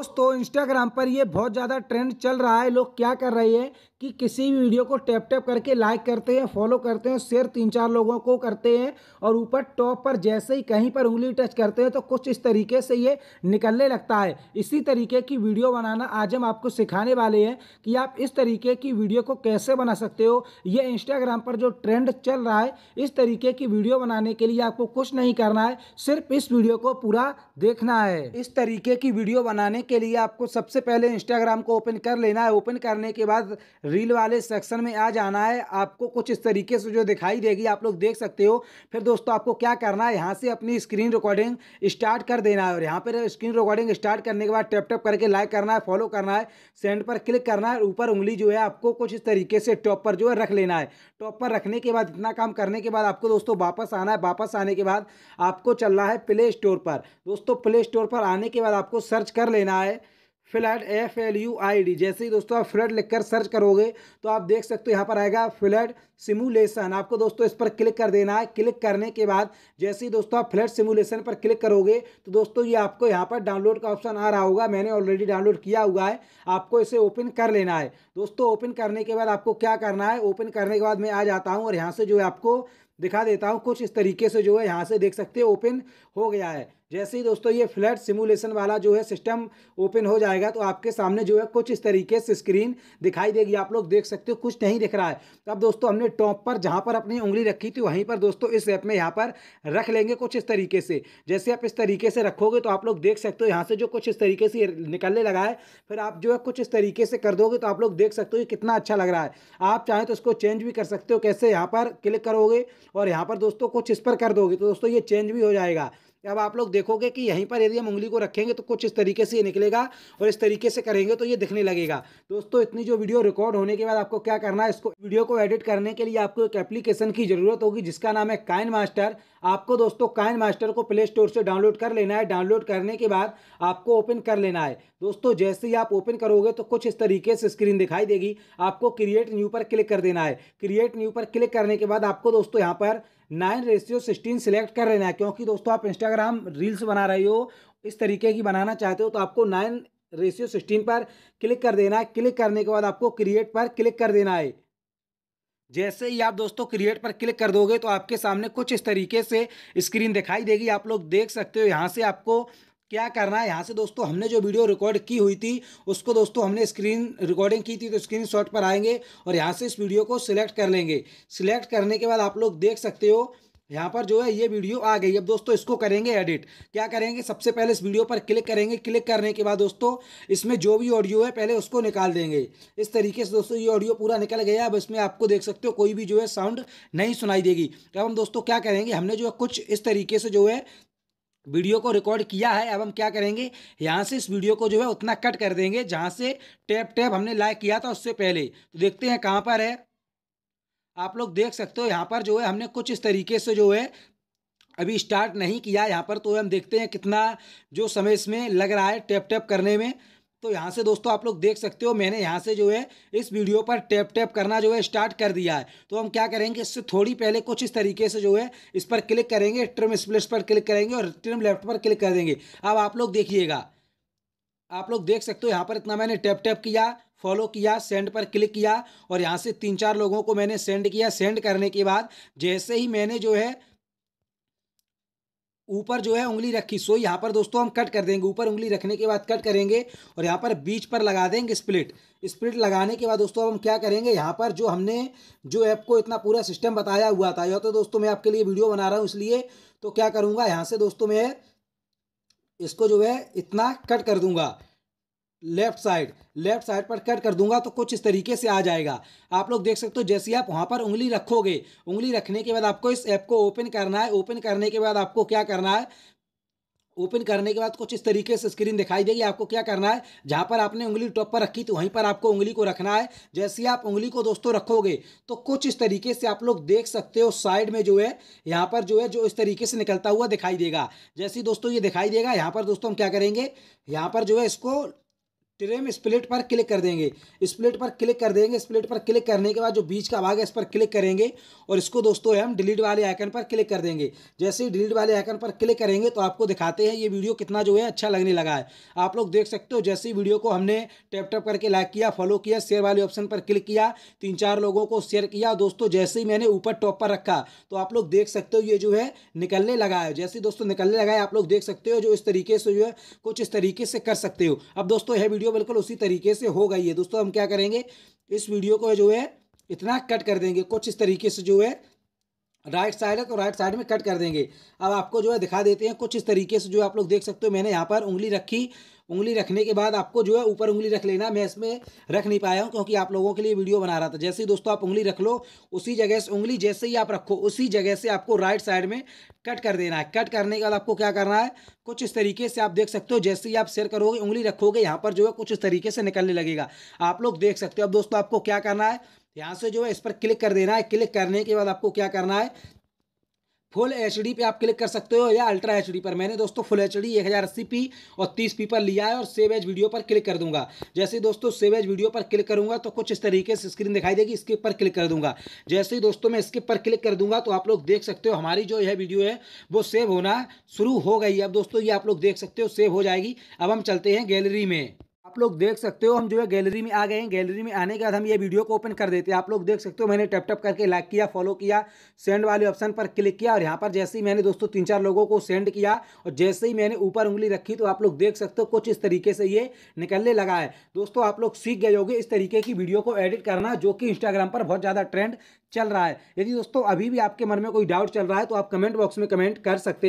दोस्तों इंस्टाग्राम पर ये बहुत ज़्यादा ट्रेंड चल रहा है लोग क्या कर रहे हैं कि किसी भी वीडियो को टैप टैप करके लाइक करते हैं फॉलो करते हैं शेयर तीन चार लोगों को करते हैं और ऊपर टॉप पर जैसे ही कहीं पर उंगली टच करते हैं तो कुछ इस तरीके से ये निकलने लगता है इसी तरीके की वीडियो बनाना आज हम आपको सिखाने वाले हैं कि आप इस तरीके की वीडियो को कैसे बना सकते हो ये इंस्टाग्राम पर जो ट्रेंड चल रहा है इस तरीके की वीडियो बनाने के लिए आपको कुछ नहीं करना है सिर्फ इस वीडियो को पूरा देखना है इस तरीके की वीडियो बनाने के लिए आपको सबसे पहले इंस्टाग्राम को ओपन कर लेना है ओपन करने के बाद रील वाले सेक्शन में आ जाना है आपको कुछ इस तरीके से जो दिखाई देगी आप लोग देख सकते हो फिर दोस्तों आपको क्या करना है यहाँ से अपनी स्क्रीन रिकॉर्डिंग स्टार्ट कर देना है और यहाँ पर स्क्रीन रिकॉर्डिंग स्टार्ट करने के बाद टैप टैप करके लाइक करना है फॉलो करना है सेंड पर क्लिक करना है ऊपर उंगली जो है आपको कुछ इस तरीके से टॉप पर जो है रख लेना है टॉप पर रखने के बाद इतना काम करने के बाद आपको दोस्तों वापस आना है वापस आने के बाद आपको चलना है प्ले स्टोर पर दोस्तों प्ले स्टोर पर आने के बाद आपको सर्च कर लेना है flat F L U I D जैसे ही दोस्तों आप फ्लैट लिखकर सर्च करोगे तो आप देख सकते हो यहाँ पर आएगा फ्लैट सिमुलेशन आपको दोस्तों इस पर क्लिक कर देना है क्लिक करने के बाद जैसे ही दोस्तों आप फ्लैट सिमुलेशन पर क्लिक करोगे तो दोस्तों ये आपको यहाँ पर डाउनलोड का ऑप्शन आ रहा होगा मैंने ऑलरेडी डाउनलोड किया हुआ है आपको इसे ओपन कर लेना है दोस्तों ओपन करने के बाद आपको क्या करना है ओपन करने के बाद मैं आ जाता हूँ और यहाँ से जो है आपको दिखा देता हूँ कुछ इस तरीके से जो है यहाँ से देख सकते हो ओपन हो गया है जैसे ही दोस्तों ये फ्लैट सिमुलेशन वाला जो है सिस्टम ओपन हो जाएगा तो आपके सामने जो है कुछ इस तरीके से स्क्रीन दिखाई देगी आप लोग देख सकते हो कुछ नहीं दिख रहा है तो अब दोस्तों हमने टॉप पर जहाँ पर अपनी उंगली रखी थी वहीं पर दोस्तों इस ऐप में यहाँ पर रख लेंगे कुछ इस तरीके से जैसे आप इस तरीके से रखोगे तो आप लोग देख सकते हो यहाँ से जो कुछ इस तरीके से निकलने लगा है फिर आप जो है कुछ इस तरीके से कर दोगे तो आप लोग देख सकते हो कितना अच्छा लग रहा है आप चाहें तो इसको चेंज भी कर सकते हो कैसे यहाँ पर क्लिक करोगे और यहाँ पर दोस्तों कुछ इस पर कर दोगे तो दोस्तों ये चेंज भी हो जाएगा अब आप लोग देखोगे कि यहीं पर यदि हम उंगली को रखेंगे तो कुछ इस तरीके से ये निकलेगा और इस तरीके से करेंगे तो ये दिखने लगेगा दोस्तों इतनी जो वीडियो रिकॉर्ड होने के बाद आपको क्या करना है इसको वीडियो को एडिट करने के लिए आपको एक एप्लीकेशन की ज़रूरत होगी जिसका नाम है काइन मास्टर आपको दोस्तों काइन मास्टर को प्ले स्टोर से डाउनलोड कर लेना है डाउनलोड करने के बाद आपको ओपन कर लेना है दोस्तों जैसे ही आप ओपन करोगे तो कुछ इस तरीके से स्क्रीन दिखाई देगी आपको क्रिएट न्यू पर क्लिक कर देना है क्रिएट न्यू पर क्लिक करने के बाद आपको दोस्तों यहाँ पर नाइन रेशियो सिक्सटीन सिलेक्ट कर लेना है क्योंकि दोस्तों आप इंस्टाग्राम रील्स बना रहे हो इस तरीके की बनाना चाहते हो तो आपको नाइन रेशियो सिक्सटीन पर क्लिक कर देना है क्लिक करने के बाद आपको क्रिएट पर क्लिक कर देना है जैसे ही आप दोस्तों क्रिएट पर क्लिक कर दोगे तो आपके सामने कुछ इस तरीके से स्क्रीन दिखाई देगी आप लोग देख सकते हो यहाँ से आपको क्या करना है यहाँ से दोस्तों हमने जो वीडियो रिकॉर्ड की हुई थी उसको दोस्तों हमने स्क्रीन रिकॉर्डिंग की थी तो स्क्रीन शॉट पर आएंगे और यहाँ से इस वीडियो को सिलेक्ट कर लेंगे सिलेक्ट करने के बाद आप लोग देख सकते हो यहाँ पर जो है ये वीडियो आ गई अब दोस्तों इसको करेंगे एडिट क्या करेंगे सबसे पहले इस वीडियो पर क्लिक करेंगे क्लिक करने के बाद दोस्तों इसमें जो भी ऑडियो है पहले उसको निकाल देंगे इस तरीके से दोस्तों ये ऑडियो पूरा निकल गया अब इसमें आपको देख सकते हो कोई भी जो है साउंड नहीं सुनाई देगी अब हम दोस्तों क्या करेंगे हमने जो है कुछ इस तरीके से जो है वीडियो को रिकॉर्ड किया है अब हम क्या करेंगे यहाँ से इस वीडियो को जो है उतना कट कर देंगे जहाँ से टैप टैप हमने लाइक किया था उससे पहले तो देखते हैं कहाँ पर है आप लोग देख सकते हो यहाँ पर जो है हमने कुछ इस तरीके से जो है अभी स्टार्ट नहीं किया यहाँ पर तो हम देखते हैं कितना जो समय इसमें लग रहा है टैप टैप करने में तो यहाँ से दोस्तों आप लोग देख सकते हो मैंने यहाँ से जो है इस वीडियो पर टैप टैप करना जो है स्टार्ट कर दिया है तो हम क्या करेंगे इससे थोड़ी पहले कुछ इस तरीके से जो है इस पर क्लिक करेंगे ट्रिम स्प्लिट पर क्लिक करेंगे और ट्रिम लेफ्ट पर क्लिक कर देंगे अब आप लोग देखिएगा आप लोग देख सकते हो यहाँ पर इतना मैंने टैप टैप किया फॉलो किया सेंड पर क्लिक किया और यहाँ से तीन चार लोगों को मैंने सेंड किया सेंड करने के बाद जैसे ही मैंने जो है ऊपर जो है उंगली रखी सो यहाँ पर दोस्तों हम कट कर देंगे ऊपर उंगली रखने के बाद कट करेंगे और यहाँ पर बीच पर लगा देंगे स्प्लिट स्प्लिट लगाने के बाद दोस्तों हम क्या करेंगे यहाँ पर जो हमने जो ऐप को इतना पूरा सिस्टम बताया हुआ था यह तो दोस्तों मैं आपके लिए वीडियो बना रहा हूँ इसलिए तो क्या करूँगा यहाँ से दोस्तों मैं इसको जो है इतना कट कर दूंगा लेफ्ट साइड लेफ्ट साइड पर कट कर दूंगा तो कुछ इस तरीके से आ जाएगा आप लोग देख सकते हो जैसे आप वहाँ पर उंगली रखोगे उंगली रखने के बाद आपको इस ऐप को ओपन करना है ओपन करने के बाद आपको क्या करना है ओपन करने के बाद कुछ इस तरीके से स्क्रीन दिखाई देगी आपको क्या करना है जहाँ पर आपने उंगली टॉप पर रखी तो वहीं पर आपको उंगली को रखना है जैसे आप उंगली को दोस्तों रखोगे तो कुछ इस तरीके से आप लोग देख सकते हो साइड में जो है यहाँ पर जो है जो इस तरीके से निकलता हुआ दिखाई देगा जैसे दोस्तों ये दिखाई देगा यहाँ पर दोस्तों हम क्या करेंगे यहाँ पर जो है इसको ट्रेम स्प्लिट पर क्लिक कर देंगे स्प्लिट पर क्लिक कर देंगे स्प्लिट पर क्लिक करने के बाद जो बीच का भाग है इस पर क्लिक करेंगे और इसको दोस्तों हम डिलीट वाले आइकन पर क्लिक कर देंगे जैसे ही डिलीट वाले आइकन पर क्लिक करेंगे तो आपको दिखाते हैं ये वीडियो कितना जो है अच्छा लगने लगा है आप लोग देख सकते हो जैसे ही वीडियो को हमने टैप टैप करके लाइक किया फॉलो किया शेयर वाले ऑप्शन पर क्लिक किया तीन चार लोगों को शेयर किया दोस्तों जैसे ही मैंने ऊपर टॉप पर रखा तो आप लोग देख सकते हो ये जो है निकलने लगा है जैसे दोस्तों निकलने लगा है आप लोग देख सकते हो जो इस तरीके से जो है कुछ इस तरीके से कर सकते हो अब दोस्तों यह वीडियो वीडियो बिल्कुल उसी तरीके से हो गई है दोस्तों हम क्या करेंगे इस वीडियो को जो है इतना कट कर देंगे कुछ इस तरीके से जो है राइट साइड है तो राइट साइड में कट कर देंगे अब आपको जो है दिखा देते हैं कुछ इस तरीके से जो आप लोग देख सकते हो मैंने यहाँ पर उंगली रखी उंगली रखने के बाद आपको जो है ऊपर उंगली रख लेना मैं इसमें रख नहीं पाया हूँ क्योंकि आप लोगों के लिए वीडियो बना रहा था जैसे ही दोस्तों आप उंगली रख लो उसी जगह से उंगली जैसे ही आप रखो उसी जगह से आपको राइट साइड में कट कर देना है कट करने के बाद आपको क्या करना है कुछ इस तरीके से आप देख सकते हो जैसे ही आप शेयर करोगे उंगली रखोगे यहाँ पर जो है कुछ इस तरीके से निकलने लगेगा आप लोग देख सकते हो अब दोस्तों आपको क्या करना है तो यहाँ से जो है इस पर क्लिक कर देना है क्लिक करने के बाद आपको क्या करना है फुल एच डी पे आप क्लिक कर सकते हो या अल्ट्रा एच डी पर मैंने दोस्तों फुल एच डी एक हज़ार अस्सी पी और तीस पी पर लिया है और सेव एज वीडियो पर क्लिक कर दूंगा जैसे दोस्तों सेव एज वीडियो पर क्लिक करूंगा तो कुछ इस तरीके से स्क्रीन दिखाई देगी स्किप पर क्लिक कर दूंगा जैसे ही दोस्तों मैं स्किप पर क्लिक कर दूंगा तो आप लोग देख सकते हो हमारी जो यह वीडियो है वो सेव होना शुरू हो गई अब दोस्तों ये आप लोग देख सकते हो सेव हो जाएगी अब हम चलते हैं गैलरी में आप लोग देख सकते हो हम जो है गैलरी में आ गए हैं गैलरी में आने के बाद हम ये वीडियो को ओपन कर देते हैं आप लोग देख सकते हो मैंने टैप टैप करके लाइक किया फॉलो किया सेंड वाले ऑप्शन पर क्लिक किया और यहाँ पर जैसे ही मैंने दोस्तों तीन चार लोगों को सेंड किया और जैसे ही मैंने ऊपर उंगली रखी तो आप लोग देख सकते हो कुछ इस तरीके से ये निकलने लगा है दोस्तों आप लोग सीख गए होगे इस तरीके की वीडियो को एडिट करना जो कि इंस्टाग्राम पर बहुत ज़्यादा ट्रेंड चल रहा है यदि दोस्तों अभी भी आपके मन में कोई डाउट चल रहा है तो आप कमेंट बॉक्स में कमेंट कर सकते हैं